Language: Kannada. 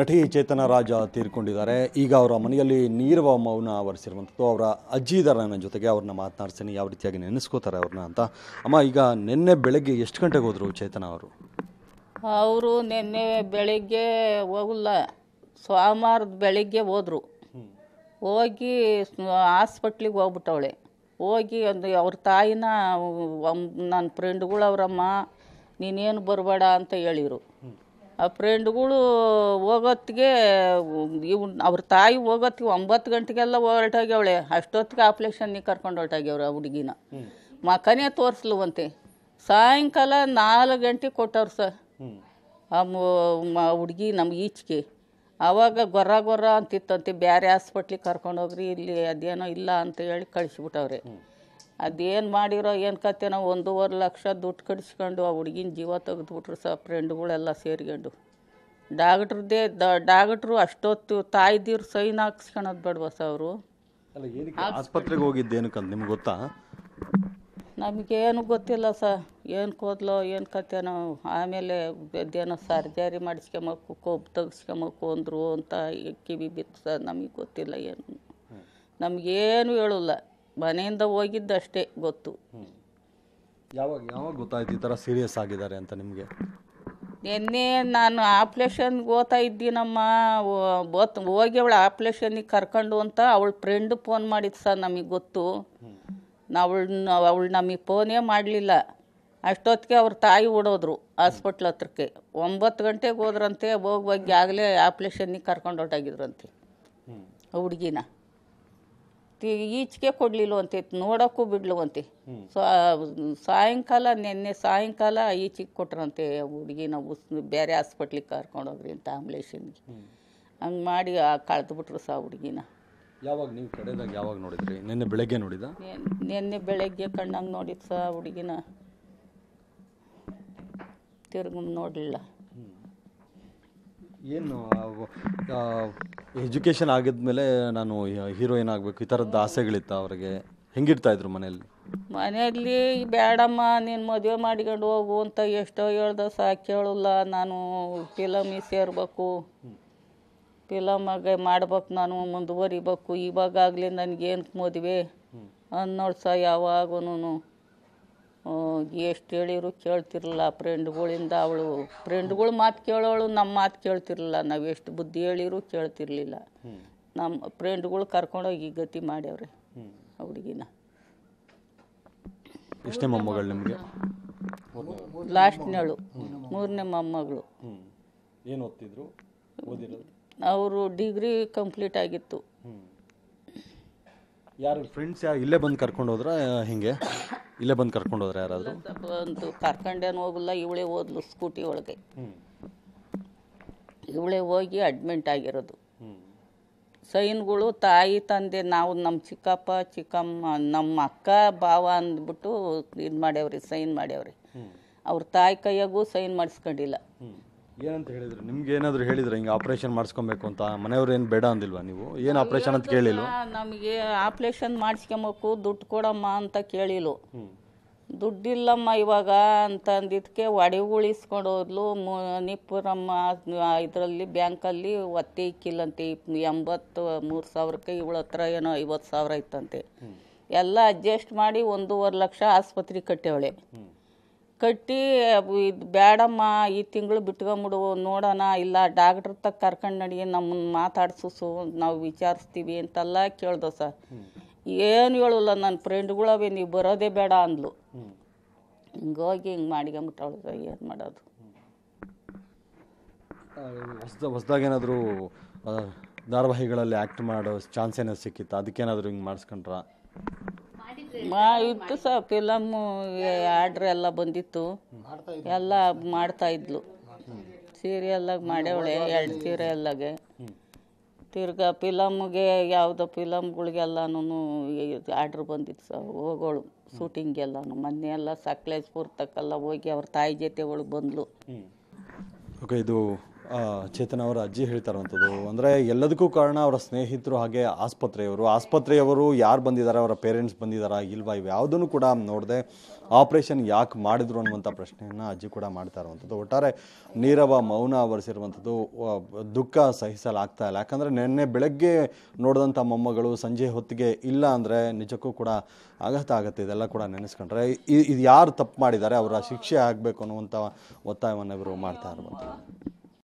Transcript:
ನಟಿ ಚೇತನ ರಾಜ ತೀರ್ಕೊಂಡಿದ್ದಾರೆ ಈಗ ಅವರ ಮನೆಯಲ್ಲಿ ನೀರವ ಮೌನ ಆವರಿಸಿರುವಂಥದ್ದು ಅವರ ಅಜ್ಜಿದಾರ ನನ್ನ ಜೊತೆಗೆ ಅವ್ರನ್ನ ಮಾತನಾಡ್ತೀನಿ ಯಾವ ರೀತಿಯಾಗಿ ನೆನೆಸ್ಕೋತಾರೆ ಅವ್ರನ್ನ ಅಂತ ಅಮ್ಮ ಈಗ ನಿನ್ನೆ ಬೆಳಗ್ಗೆ ಎಷ್ಟು ಗಂಟೆಗೆ ಹೋದರು ಚೇತನ ಅವರು ಅವರು ನಿನ್ನೆ ಬೆಳಿಗ್ಗೆ ಹೋಗಲ್ಲ ಸೋಮವಾರದ ಬೆಳಿಗ್ಗೆ ಹೋದರು ಹೋಗಿ ಹಾಸ್ಪಿಟ್ಲಿಗೆ ಹೋಗ್ಬಿಟ್ಟವಳೆ ಹೋಗಿ ಒಂದು ಅವ್ರ ತಾಯಿನ ನನ್ನ ಫ್ರೆಂಡ್ಗಳು ಅವರಮ್ಮ ನೀನೇನು ಬರಬೇಡ ಅಂತ ಹೇಳಿದರು ಆ ಫ್ರೆಂಡ್ಗಳು ಹೋಗೊತ್ತಿಗೆ ಇವ್ ಅವ್ರ ತಾಯಿ ಹೋಗೊತ್ತಿಗೆ ಒಂಬತ್ತು ಗಂಟೆಗೆಲ್ಲ ಹೊರಟೋಗ್ಯವಳೆ ಅಷ್ಟೊತ್ತಿಗೆ ಆಪ್ರೇಷನ್ನಿಗೆ ಕರ್ಕೊಂಡು ಹೊರಟೋಗ್ಯವ್ರು ಆ ಹುಡುಗಿನ ಮಕನೇ ತೋರಿಸ್ಲುವಂತೆ ಸಾಯಂಕಾಲ ನಾಲ್ಕು ಗಂಟೆಗೆ ಕೊಟ್ಟವ್ರು ಸರ್ ಆ ಹುಡುಗಿ ನಮ್ಗೆ ಈಚೆಗೆ ಆವಾಗ ಗೊರ ಗೊರ ಅಂತಿತ್ತಂತೆ ಬೇರೆ ಹಾಸ್ಪಿಟ್ಲಿಗೆ ಕರ್ಕೊಂಡೋಗ್ರಿ ಇಲ್ಲಿ ಅದೇನೋ ಇಲ್ಲ ಅಂತ ಹೇಳಿ ಕಳಿಸಿಬಿಟ್ಟವ್ರೆ ಅದೇನು ಮಾಡಿರೋ ಏನು ನಾವು ಒಂದೂವರೆ ಲಕ್ಷ ದುಡ್ಡು ಕಡಿಸ್ಕೊಂಡು ಆ ಹುಡುಗಿನ ಜೀವ ತೆಗೆದುಬಿಟ್ರು ಸಹ ಫ್ರೆಂಡ್ಗಳೆಲ್ಲ ಸೇರಿಕೊಂಡು ಡಾಕ್ಟ್ರದ್ದೇ ದ ಡಾಕ್ಟ್ರು ಅಷ್ಟೊತ್ತು ತಾಯ್ದಿರು ಸೈನ್ ಹಾಕ್ಸ್ಕೊಳೋದು ಬೇಡವಾ ಸಹ ಅವರು ಆಸ್ಪತ್ರೆಗೆ ಹೋಗಿದ್ದೇನಕ್ಕಂತ ನಿಮ್ಗೆ ಗೊತ್ತಾ ನಮಗೇನು ಗೊತ್ತಿಲ್ಲ ಸ ಏನು ಕೂದಲೋ ಏನು ನಾವು ಆಮೇಲೆ ಎದ್ದೇನೋ ಸರ್ಜರಿ ಮಾಡಿಸ್ಕೊಂಬಕ್ಕು ಕೊಬ್ಬು ತೆಗಿಸ್ಕೊಂಬಕ್ಕು ಅಂದರು ಅಂತ ಕಿವಿ ಬಿತ್ತು ಸರ್ ನಮಗೆ ಗೊತ್ತಿಲ್ಲ ಏನು ನಮಗೇನು ಹೇಳೋಲ್ಲ ಮನೆಯಿಂದ ಹೋಗಿದ್ದಷ್ಟೇ ಗೊತ್ತು ಯಾವಾಗ ಯಾವಾಗ ಗೊತ್ತಾಯ್ತು ಈ ಥರ ಸೀರಿಯಸ್ ಆಗಿದ್ದಾರೆ ಅಂತ ನಿಮಗೆ ನಿನ್ನೆ ನಾನು ಆಪ್ರೇಷನ್ಗೆ ಓದ್ತಾ ಇದ್ದೀನಮ್ಮ ಬೋತ್ ಹೋಗಿ ಅವಳು ಆಪ್ರೇಷನ್ನಿಗೆ ಕರ್ಕೊಂಡು ಅಂತ ಅವಳ ಫ್ರೆಂಡ್ ಫೋನ್ ಮಾಡಿದ್ದು ಸರ್ ನಮಗೆ ಗೊತ್ತು ನಾವು ಅವಳು ನಮಗೆ ಫೋನೇ ಮಾಡಲಿಲ್ಲ ಅಷ್ಟೊತ್ತಿಗೆ ಅವ್ರ ತಾಯಿ ಓಡೋದ್ರು ಹಾಸ್ಪಿಟ್ಲ್ ಹತ್ರಕ್ಕೆ ಒಂಬತ್ತು ಗಂಟೆಗೆ ಹೋದ್ರಂತೆ ಹೋಗಿ ಹೋಗಿ ಆಗಲೇ ಆಪ್ರೇಷನ್ನಿಗೆ ಕರ್ಕೊಂಡು ಹೊರಟಾಗಿದ್ರಂತೆ ಹುಡುಗಿನ ಈಚೆಗೆ ಕೊಡಲಿಲ್ವಂತೆ ನೋಡೋಕ್ಕೂ ಬಿಡ್ಲು ಸೊ ಸಾಯಂಕಾಲ ನಿನ್ನೆ ಸಾಯಂಕಾಲ ಈಚೆಗೆ ಕೊಟ್ರಂತೆ ಹುಡುಗಿನ ಉಸ್ ಬೇರೆ ಹಾಸ್ಪಿಟ್ಲಿಗೆ ಕರ್ಕೊಂಡೋಗ್ರಿ ಅಂತ ಆಂಬ್ಲೇಷನ್ಗೆ ಹಂಗೆ ಮಾಡಿ ಬಿಟ್ರು ಸಾ ಹುಡುಗಿನ ಯಾವಾಗ ನೀವು ಕಡೆದಾಗ ಯಾವಾಗ ನೋಡಿದ್ರಿ ನಿನ್ನೆ ಬೆಳಗ್ಗೆ ನೋಡಿದ ನಿನ್ನೆ ಬೆಳಗ್ಗೆ ಕಣ್ಣಂಗೆ ನೋಡಿದ್ದು ಸಾ ಹುಡುಗಿನ ತಿರುಗ ನೋಡಲಿಲ್ಲ ಏನು ಎಜುಕೇಷನ್ ಆಗಿದ್ಮೇಲೆ ನಾನು ಹೀರೋಯಿನ್ ಆಗಬೇಕು ಈ ಥರದ್ದು ಆಸೆಗಳಿತ್ತು ಅವ್ರಿಗೆ ಹೆಂಗಿರ್ತಾ ಇದ್ರು ಮನೆಯಲ್ಲಿ ಮನೆಯಲ್ಲಿ ಬೇಡಮ್ಮ ನೀನು ಮದುವೆ ಮಾಡಿಕೊಂಡು ಹೋಗು ಅಂತ ಎಷ್ಟೋ ಹೇಳ್ದ ಸಹ ಕೇಳಲ್ಲ ನಾನು ಫಿಲಮಿಗೆ ಸೇರಬೇಕು ಫಿಲಮಾಗೆ ಮಾಡ್ಬೇಕು ನಾನು ಮುಂದುವರಿಬೇಕು ಇವಾಗಾಗಲಿ ನನಗೇನು ಮದುವೆ ಸಾ ಯಾವಾಗೂನು ಎಷ್ಟು ಹೇಳಿರು ಕೇಳ್ತಿರಲಿಲ್ಲ ಫ್ರೆಂಡ್ಗಳಿಂದ ಅವಳು ಫ್ರೆಂಡ್ಗಳು ಮಾತು ಕೇಳೋಳು ನಮ್ಮ ಮಾತು ಕೇಳ್ತಿರಲಿಲ್ಲ ನಾವು ಎಷ್ಟು ಬುದ್ಧಿ ಹೇಳಿದ್ರು ಕೇಳ್ತಿರ್ಲಿಲ್ಲ ನಮ್ಮ ಫ್ರೆಂಡ್ಗಳು ಕರ್ಕೊಂಡೋಗಿ ಗತಿ ಮಾಡ್ಯಾವ್ರಿ ಹುಡುಗಿನ ನಿಮಗೆ ಲಾಸ್ಟ್ನೇಳು ಮೂರನೇ ಮೊಮ್ಮಗಳು ಏನು ಅವರು ಡಿಗ್ರಿ ಕಂಪ್ಲೀಟ್ ಆಗಿತ್ತು ಯಾರು ಫ್ರೆಂಡ್ಸ್ ಇಲ್ಲೇ ಬಂದು ಕರ್ಕೊಂಡು ಹೋದ್ರ ಹಿಂಗೆ ಇಲ್ಲೇ ಬಂದು ಕರ್ಕೊಂಡು ಹೋದ್ರ ಯಾರಾದರೂ ಬಂತು ಕರ್ಕೊಂಡೇನು ಹೋಗಲ್ಲ ಇವಳೇ ಹೋದ್ಲು ಸ್ಕೂಟಿ ಒಳಗೆ ಇವಳೇ ಹೋಗಿ ಅಡ್ಮಿಂಟ್ ಆಗಿರೋದು ಸೈನ್ಗಳು ತಾಯಿ ತಂದೆ ನಾವು ನಮ್ಮ ಚಿಕ್ಕಪ್ಪ ಚಿಕ್ಕಮ್ಮ ನಮ್ಮ ಅಕ್ಕ ಭಾವ ಅಂದ್ಬಿಟ್ಟು ಇದು ಮಾಡ್ಯಾವ್ರಿ ಸೈನ್ ಮಾಡ್ಯಾವ್ರಿ ಅವ್ರ ತಾಯಿ ಕೈಯಾಗೂ ಸೈನ್ ಮಾಡಿಸ್ಕೊಂಡಿಲ್ಲ ಏನಂತ ಹೇಳಿದ್ರು ನಿಮ್ಗೆ ಏನಾದ್ರು ಹೇಳಿದ್ರೆ ಹಿಂಗೆ ಆಪರೇಷನ್ ಮಾಡಿಸ್ಕೊಬೇಕು ಅಂತ ಮನೆಯವ್ರು ಏನು ಬೇಡ ಅಂದಿಲ್ವಾ ನೀವು ಏನು ಆಪರೇಷನ್ ಅಂತ ಕೇಳಿಲ್ಲ ನಮಗೆ ಆಪರೇಷನ್ ಮಾಡಿಸ್ಕೊಬೇಕು ದುಡ್ಡು ಕೊಡಮ್ಮ ಅಂತ ಕೇಳಿಲ್ಲ ದುಡ್ಡಿಲ್ಲಮ್ಮ ಇವಾಗ ಅಂತಂದಿದ್ದಕ್ಕೆ ಒಡೆ ಉಳಿಸ್ಕೊಂಡು ಹೋದ್ಲು ನಮ್ಮ ಇದರಲ್ಲಿ ಬ್ಯಾಂಕಲ್ಲಿ ಒತ್ತೆ ಇಕ್ಕಿಲ್ಲಂತೆ ಎಂಬತ್ತು ಮೂರು ಸಾವಿರಕ್ಕೆ ಇವಳ ಹತ್ರ ಏನೋ ಐವತ್ತು ಸಾವಿರ ಇತ್ತಂತೆ ಎಲ್ಲ ಅಡ್ಜಸ್ಟ್ ಮಾಡಿ ಒಂದೂವರೆ ಲಕ್ಷ ಆಸ್ಪತ್ರೆ ಕಟ್ಟೇವಳೆ ಕಟ್ಟಿ ಇದು ಬೇಡಮ್ಮ ಈ ತಿಂಗಳು ಬಿಟ್ಕೊಂಬಿಡು ನೋಡೋಣ ಇಲ್ಲ ಡಾಕ್ಟ್ರ್ ತಕ್ಕ ಕರ್ಕೊಂಡು ನಡಿ ನಮ್ಮನ್ನು ಮಾತಾಡ್ಸು ನಾವು ವಿಚಾರಿಸ್ತೀವಿ ಅಂತೆಲ್ಲ ಕೇಳ್ದೆ ಸರ್ ಏನು ಹೇಳಲ್ಲ ನನ್ನ ಫ್ರೆಂಡ್ಗಳವೆ ನೀವು ಬರೋದೇ ಬೇಡ ಅಂದ್ಲು ಹಿಂಗೋಗಿ ಹಿಂಗೆ ಮಾಡ್ಕೊಂಬಿಟ್ಟವಳು ಸರ್ ಏನು ಮಾಡೋದು ಹೊಸ್ದ ಏನಾದರೂ ಧಾರಾವಾಹಿಗಳಲ್ಲಿ ಆ್ಯಕ್ಟ್ ಮಾಡೋ ಚಾನ್ಸ್ ಏನಾದ್ರು ಸಿಕ್ಕಿತ್ತು ಅದಕ್ಕೇನಾದರೂ ಹಿಂಗೆ ಮಾಡಿಸ್ಕೊಂಡ್ರ ಮಾ ಇತ್ತು ಸಹ ಫಿಲಮ್ಮು ಆರ್ಡ್ರ್ ಎಲ್ಲ ಬಂದಿತ್ತು ಎಲ್ಲ ಮಾಡ್ತಾ ಇದ್ಲು ಸೀರಿಯಲ್ಲಾಗಿ ಮಾಡ್ಯವಳೆ ಎರಡು ಸೀರಿಯಲ್ಲಾಗೆ ತಿರ್ಗಾ ಫಿಲಮ್ಗೆ ಯಾವುದೋ ಫಿಲಮ್ಗಳಿಗೆಲ್ಲನೂ ಆರ್ಡ್ರ್ ಬಂದಿತ್ತು ಸಹ ಹೋಗೋಳು ಶೂಟಿಂಗೆಲ್ಲನೂ ಮೊನ್ನೆ ಎಲ್ಲ ಸಕಲೇಶ್ಪುರ್ ತಕ್ಕಲ್ಲ ಹೋಗಿ ಅವ್ರ ತಾಯಿ ಜೊತೆ ಒಳಗೆ ಬಂದ್ಲು ಇದು ಚೇತನ್ ಅವರ ಅಜ್ಜಿ ಹೇಳ್ತಾರಂಥದ್ದು ಅಂದರೆ ಎಲ್ಲದಕ್ಕೂ ಕಾರಣ ಅವರ ಸ್ನೇಹಿತರು ಹಾಗೆ ಆಸ್ಪತ್ರೆಯವರು ಆಸ್ಪತ್ರೆಯವರು ಯಾರು ಬಂದಿದ್ದಾರೆ ಅವರ ಪೇರೆಂಟ್ಸ್ ಬಂದಿದ್ದಾರಾ ಇಲ್ವಾ ಇವು ಯಾವುದನ್ನು ಕೂಡ ನೋಡದೆ ಆಪ್ರೇಷನ್ ಯಾಕೆ ಮಾಡಿದ್ರು ಅನ್ನುವಂಥ ಪ್ರಶ್ನೆಯನ್ನು ಅಜ್ಜಿ ಕೂಡ ಮಾಡ್ತಾ ಇರುವಂಥದ್ದು ಒಟ್ಟಾರೆ ನೀರವ ಮೌನ ಆವರಿಸಿರುವಂಥದ್ದು ದುಃಖ ಸಹಿಸಲಾಗ್ತಾ ಇಲ್ಲ ಯಾಕಂದರೆ ನಿನ್ನೆ ಬೆಳಗ್ಗೆ ನೋಡಿದಂಥ ಮೊಮ್ಮಗಳು ಸಂಜೆ ಹೊತ್ತಿಗೆ ಇಲ್ಲ ಅಂದರೆ ನಿಜಕ್ಕೂ ಕೂಡ ಆಘಾತ ಆಗುತ್ತೆ ಇದೆಲ್ಲ ಕೂಡ ನೆನೆಸ್ಕೊಂಡ್ರೆ ಇದು ಯಾರು ತಪ್ಪು ಮಾಡಿದ್ದಾರೆ ಅವರ ಶಿಕ್ಷೆ ಆಗಬೇಕು ಅನ್ನುವಂಥ ಒತ್ತಾಯವನ್ನು ಇವರು ಮಾಡ್ತಾ ಇರುವಂಥದ್ದು